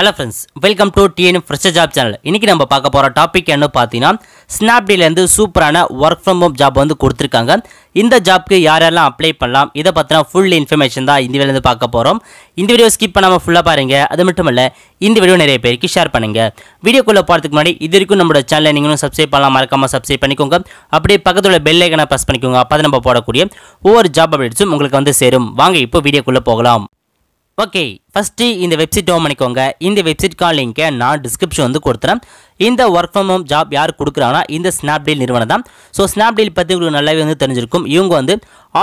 hello friends welcome to TN fresh job channel இன்றைக்கி நம்ம பார்க்க போகிற டாபிக் என்ன பார்த்தீங்கன்னா ஸ்னாப்டீலேருந்து சூப்பரான ஒர்க் ஃப்ரம் ஹோம் ஜாப் வந்து கொடுத்துருக்காங்க இந்த ஜாப்க்கு யாரெல்லாம் அப்ளை பண்ணலாம் இதை பற்றின ஃபுல் இன்ஃபர்மேஷன் தான் இந்த பார்க்க போகிறோம் இந்த வீடியோ ஸ்கிப் பண்ணாமல் ஃபுல்லாக பாருங்கள் அது மட்டும் இல்லை இந்த வீடியோ நிறைய பேருக்கு ஷேர் பண்ணுங்கள் வீடியோக்குள்ளே போகிறதுக்கு முன்னாடி இது வரைக்கும் நம்மளோட சேனலை நீங்களும் சப்ஸ்கிரைப் பண்ணலாம் மறக்காமல் சப்ஸ்கிரைப் பண்ணிக்கோங்க அப்படியே பக்கத்தில் உள்ள ஐக்கனை ப்ரெஸ் பண்ணிக்கோங்க அப்போ நம்ம போடக்கூடிய ஒவ்வொரு ஜாப் அப்டேட்ஸும் உங்களுக்கு வந்து சேரும் வாங்க இப்போ வீடியோக்குள்ளே போகலாம் ஓகே ஃபஸ்ட்டு இந்த வெப்சைட் ஓம் பண்ணிக்கோங்க இந்த வெப்சைட்கான லிங்கை நான் டிஸ்கிரிப்ஷன் வந்து கொடுத்துறேன் இந்த ஒர்க் ஃப்ரம் ஹோம் ஜாப் யார் கொடுக்குறாங்கன்னா இந்த ஸ்னாப்டீல் நிறுவனம் தான் ஸோ ஸ்னாப்டீல் பற்றி உங்களுக்கு நல்லாவே வந்து தெரிஞ்சிருக்கும் இவங்க வந்து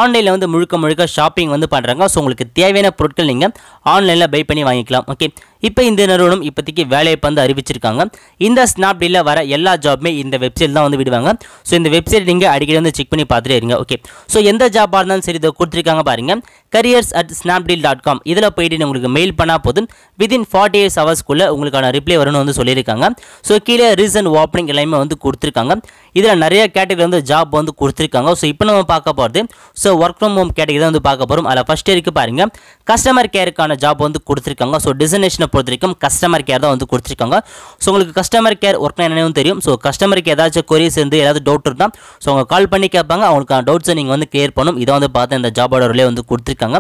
ஆன்லைனில் வந்து முழுக்க முழுக்க ஷாப்பிங் வந்து பண்ணுறாங்க ஸோ உங்களுக்கு தேவையான பொருட்கள் நீங்கள் ஆன்லைனில் பை பண்ணி வாங்கிக்கலாம் ஓகே இப்போ இந்த நிறுவனம் இப்போதைக்கு வேலையை வந்து அறிவிச்சிருக்காங்க இந்த ஸ்னாப்டீலில் வர எல்லா ஜாப்புமே இந்த வெப்சைட் தான் வந்து விடுவாங்க ஸோ இந்த வெப்சைட் நீங்கள் அடிக்கடி வந்து செக் பண்ணி பார்த்துட்டே இருங்க ஓகே ஸோ எந்த ஜாப்பாக இருந்தாலும் சரி இதை கொடுத்துருக்காங்க பாருங்கள் careers at Snapdeal dot com இதில் போயிட்டு உங்களுக்கு மெயில் மெயில் பண்ணால் போதும் வித்தின் ஃபார்ட்டி எயிட் ஹவர்ஸ்க்குள்ளே உங்களுக்கான ரிப்ளை வரும்னு வந்து சொல்லியிருக்காங்க ஸோ கீழே ரீசன் ஓப்பனிங் எல்லாமே வந்து கொடுத்துருக்காங்க இதில் நிறைய கேட்டகரி வந்து ஜாப் வந்து கொடுத்துருக்காங்க ஸோ இப்போ நம்ம பார்க்க போகிறது so work from home category தான் வந்து பார்க்க போகிறோம் அதில் ஃபஸ்ட் இருக்குது பாருங்க கஸ்டமர் கேருக்கான ஜாப் வந்து கொடுத்துருக்காங்க ஸோ டிசைனேஷனை பொறுத்த வரைக்கும் கஸ்டமர் கேர் தான் வந்து கொடுத்துருக்காங்க ஸோ உங்களுக்கு கஸ்டமர் கேர் ஒர்க்னா என்னன்னு தெரியும் ஸோ கஸ்டமருக்கு ஏதாச்சும் கொரியஸ் இருந்து ஏதாவது டவுட் இருந்தால் ஸோ அவங்க கால் பண்ணி கேட்பாங்க அவங்களுக்கான டவுட்ஸை நீங்கள் வந்து கிளியர் பண்ணும் இதை வந்து பார்த்து இந்த ஜாப் ஆர்டர்லேயே வந்து கொடுத்துருக்காங்க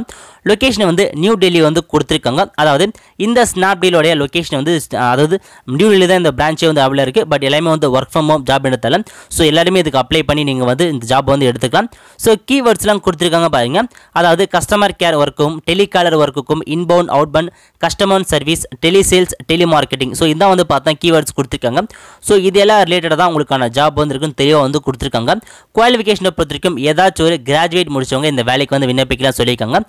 லொக்கேஷன் வந்து நியூ டெல்லி வந்து கொடுத்துருக்காங்க சொல்லியிருக்காங்க அதாவது இந்த ஸ்னாப்டீலோடைய லொக்கேஷன் வந்து அதாவது டியூரியில் தான் இந்த பிரான்ச்சே வந்து அவையில் இருக்குது பட் எல்லாமே வந்து ஒர்க் ஃப்ரம் ஹோம் ஜாப் எடுத்தாலும் ஸோ எல்லாருமே இதுக்கு அப்ளை பண்ணி நீங்கள் வந்து இந்த ஜாப் வந்து எடுத்துக்கலாம் ஸோ கீவேர்ட்ஸ்லாம் கொடுத்துருக்காங்க பாருங்க அதாவது கஸ்டமர் கேர் ஒர்க்கும் டெலிகாலர் ஒர்க்குக்கும் inbound outbound customer service telesales telemarketing so இதான் வந்து பார்த்தா கீவேர்ட்ஸ் கொடுத்துருக்காங்க ஸோ இதெல்லாம் ரிலேட்டடாக தான் உங்களுக்கான ஜாப் வந்து இருக்குன்னு தெளிவாக வந்து கொடுத்துருக்காங்க குவாலிஃபிகேஷனை பொறுத்த வரைக்கும் ஏதாச்சும் ஒரு கிராஜுவேட் முடிச்சவங்க இந்த வேலைக்கு வந்து விண்ணப்பிக்கலாம் சொல்லியிருக்காங்க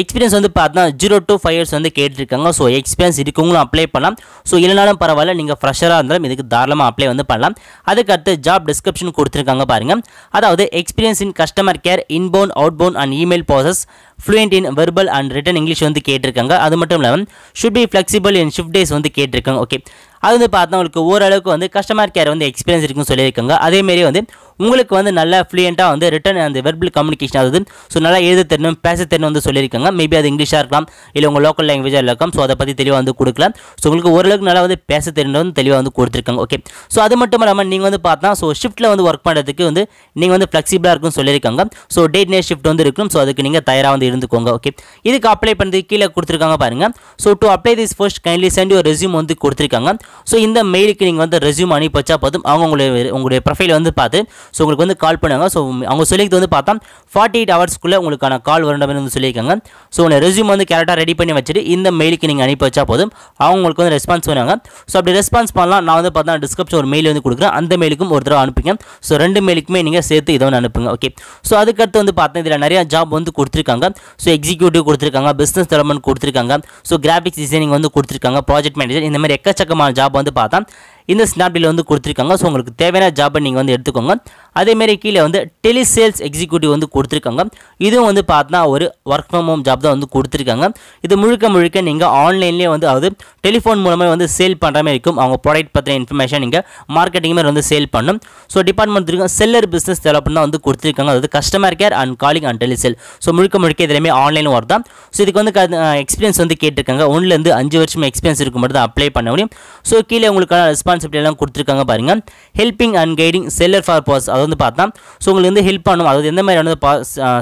எக்ஸ்பீரியன்ஸ் வந்து பார்த்தா ஜீரோ டு ஃபைவ் இயர்ஸ் வந்து கேட்டிருக்காங்க ஸோ எக்ஸ்பீரியன்ஸ் இருக்கவங்களும் அப்ளை பண்ணலாம் ஸோ இல்லைனாலும் பரவாயில்ல நீங்கள் ஃப்ரெஷராக இருந்தாலும் இதுக்கு தாராளமாக அப்ளை வந்து பண்ணலாம் அதுக்கடுத்து ஜாப் டிஸ்கிரிப்ஷன் கொடுத்துருக்காங்க பாருங்கள் அதாவது experience in customer care out outbound and email process fluent in verbal and written English வந்து கேட்டிருக்காங்க அது மட்டும் இல்லாமல் should be flexible in shift days வந்து கேட்டிருக்காங்க ஓகே அது வந்து பார்த்தா உங்களுக்கு ஓரளவுக்கு வந்து கஸ்டமர் கேர் வந்து எக்ஸ்பீரியன்ஸ் இருக்குன்னு சொல்லியிருக்காங்க அதேமாரி வந்து உங்களுக்கு வந்து நல்லா ஃப்ளூயண்ட்டாக வந்து ரிட்டன் அந்த வெர்பல் கம்யூனிகேஷன் ஆகுது ஸோ நல்லா எழுத தெரியணும் பேச தெரியணும் வந்து சொல்லியிருக்காங்க மேபி அது இங்கிலீஷாக இருக்கலாம் இல்லை உங்கள் லோக்கல் லாங்குவேஜாக இருக்கலாம் ஸோ அதை பற்றி தெளிவாக வந்து கொடுக்கலாம் ஸோ உங்களுக்கு ஓரளவுக்கு நல்லா வந்து பேச தெரியணும் வந்து தெளிவாக வந்து கொடுத்துருக்காங்க ஓகே ஸோ அது மட்டும் இல்லாமல் நீங்கள் வந்து பார்த்தா ஸோ ஷிஃப்ட்டில் வந்து ஒர்க் பண்ணுறதுக்கு வந்து நீங்கள் வந்து ஃப்ளெக்சிபிளாக இருக்கும்னு சொல்லியிருக்காங்க ஸோ டேட் நேர் ஷிஃப்ட் வந்து இருக்கும் ஸோ அதுக்கு நீங்கள் தயாராக வந்து இருந்துக்கோங்க ஓகே இதுக்கு அப்ளை பண்ணுறது கீழே கொடுத்துருக்காங்க பாருங்கள் so to apply this first kindly send ஒரு ரெசியூம் வந்து கொடுத்துருக்காங்க ஸோ இந்த மெயிலுக்கு நீங்கள் வந்து ரெசியூம் அனுப்பி வச்சா போதும் அவங்க உங்களுடைய உங்களுடைய ப்ரொஃபைல் வந்து பார்த்து ஸோ உங்களுக்கு வந்து கால் பண்ணுவாங்க ஸோ அவங்க சொல்லிக்கிறது வந்து பார்த்தா ஃபார்ட்டி எயிட் ஹவர்ஸ்க்குள்ளே உங்களுக்கான கால் வரணும் அப்படின்னு வந்து சொல்லியிருக்காங்க ஸோ உங்கள் ரெசியூம் வந்து கரெக்டாக ரெடி பண்ணி வச்சுட்டு இந்த மெயிலுக்கு நீங்கள் அனுப்பி வச்சா போதும் அவங்க உங்களுக்கு வந்து ரெஸ்பான்ஸ் பண்ணுவாங்க ஸோ அப்படி ரெஸ்பான்ஸ் பண்ணலாம் நான் வந்து பார்த்தா டிஸ்கிரிப்ஷன் ஒரு மெயில் வந்து கொடுக்குறேன் அந்த மெயிலுக்கும் ஒரு தடவை அனுப்புங்க ஸோ ரெண்டு மெயிலுக்குமே நீங்கள் சேர்த்து இதை வந்து அனுப்புங்க ஓகே ஸோ அதுக்கடுத்து வந்து பார்த்தா இதில் நிறையா ஜாப் வந்து கொடுத்துருக்காங்க ஸோ எக்ஸிக்யூட்டிவ் கொடுத்துருக்காங்க பிஸ்னஸ் டெவலப்மெண்ட் கொடுத்துருக்காங்க ஸோ கிராஃபிக்ஸ் டிசைனிங் வந்து கொடுத்துருக்காங்க ப்ராஜெக்ட் மேனேஜர் இந்த மாதிரி எக்கச்சக்கமான ஜாப் வந்து பார்த்தா இந்த ஸ்னாப்டீல் வந்து கொடுத்துருக்காங்க ஸோ உங்களுக்கு தேவையான ஜாப்பை நீங்கள் வந்து எடுத்துக்கோங்க அதேமாரி கீழே வந்து டெலி சேல்ஸ் எக்ஸிக்யூட்டிவ் வந்து கொடுத்துருக்காங்க இதுவும் வந்து பார்த்தா ஒரு ஒர்க் ஃப்ரம் ஹோம் ஜாப் தான் வந்து கொடுத்துருக்காங்க இது முழுக்க முழுக்க நீங்கள் ஆன்லைன்லேயே வந்து அதாவது டெலிஃபோன் மூலமாக வந்து சேல் பண்ணுற மாதிரி இருக்கும் அவங்க ப்ராடக்ட் பற்றின இன்ஃபர்மேஷன் நீங்கள் மார்க்கெட்டிங் மாதிரி வந்து சேல் பண்ணும் ஸோ டிபார்ட்மெண்ட் இருக்கும் செல்லர் பிஸ்னஸ் டெவலப்மெண்ட் தான் வந்து கொடுத்துருக்காங்க அதாவது customer care and calling and telesale so முழுக்க முழுக்க இதுலேயுமே ஆன்லைன் ஒர்க் தான் ஸோ இதுக்கு வந்து எக்ஸ்பீரியன்ஸ் வந்து கேட்டிருக்காங்க ஒன்றுலேருந்து அஞ்சு வருஷம் எக்ஸ்பீரியன்ஸ் மட்டும் தான் அப்ளை பண்ண முடியும் ஸோ கீழே உங்களுக்கான எல்லாம் கொடுத்துருக்காங்க பாருங்கள் helping and guiding seller for purse அதை வந்து பார்த்தா ஸோ உங்களுக்கு வந்து ஹெல்ப் பண்ணும் அதாவது எந்த மாதிரி வந்து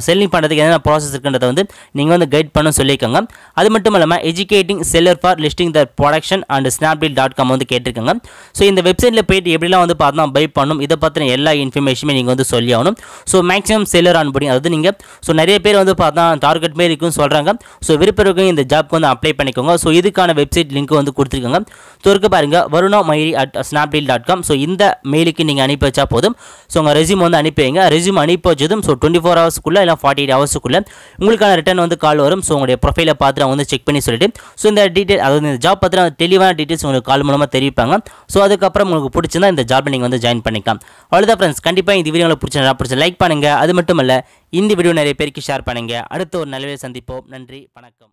செல்லிங் பண்ணுறதுக்கு என்னென்ன ப்ராசஸ் இருக்குன்றத வந்து நீங்கள் வந்து கைட் பண்ண சொல்லியிருக்காங்க அது மட்டும் இல்லாமல் educating seller for listing the production and Snapdeal dot com வந்து கேட்டிருக்காங்க ஸோ இந்த வெப்சைட்டில் போயிட்டு எப்படிலாம் வந்து பார்த்தா பை பண்ணும் இதை பற்றின எல்லா இன்ஃபர்மேஷனுமே நீங்கள் வந்து சொல்லி ஆகணும் ஸோ மேக்ஸிமம் செல்லர் ஆன் பண்ணி அதாவது நீங்கள் ஸோ நிறைய பேர் வந்து பார்த்தா டார்கெட் மாரி இருக்குன்னு சொல்கிறாங்க ஸோ விருப்பம் இந்த ஜாப்க்கு வந்து அப்ளை பண்ணிக்கோங்க ஸோ இதுக்கான வெப்சைட் லிங்க் வந்து கொடுத்துருக்காங்க ஸோ இருக்க பாருங்கள் வருணா மயிரி at Snapdeal dot com so இந்த மெயிலுக்கு நீங்கள் அனுப்பி வச்சா போதும் ஸோ உங்கள் ரெசியூம் வந்து அனுப்பி வைங்க ரெசியூம் அனுப்பி வச்சதும் ஸோ டுவெண்ட்டி ஃபோர் ஹவர்ஸ்க்குள்ளே இல்லை ஃபார்ட்டி எயிட் ஹவர்ஸ்க்குள்ளே உங்களுக்கான ரிட்டன் வந்து கால் வரும் ஸோ உங்களுடைய ப்ரொஃபைலை பார்த்து அவங்க வந்து செக் பண்ணி சொல்லிட்டு ஸோ இந்த டீட்டெயில் அதாவது இந்த ஜாப் பற்றின தெளிவான டீட்டெயில்ஸ் உங்களுக்கு கால் மூலமாக தெரிவிப்பாங்க ஸோ அதுக்கப்புறம் உங்களுக்கு பிடிச்சிருந்தா இந்த ஜாப் நீங்கள் வந்து ஜாயின் பண்ணிக்கலாம் அவ்வளோதான் ஃப்ரெண்ட்ஸ் கண்டிப்பாக இந்த வீடியோ உங்களுக்கு பிடிச்சிருந்தா பிடிச்சி லைக் பண்ணுங்கள் அது மட்டும் இல்லை இந்த வீடியோ நிறைய பேருக்கு ஷேர் பண்ணுங்கள் அடுத்த ஒரு நல்லவே சந்திப்போம் நன்றி வணக்கம்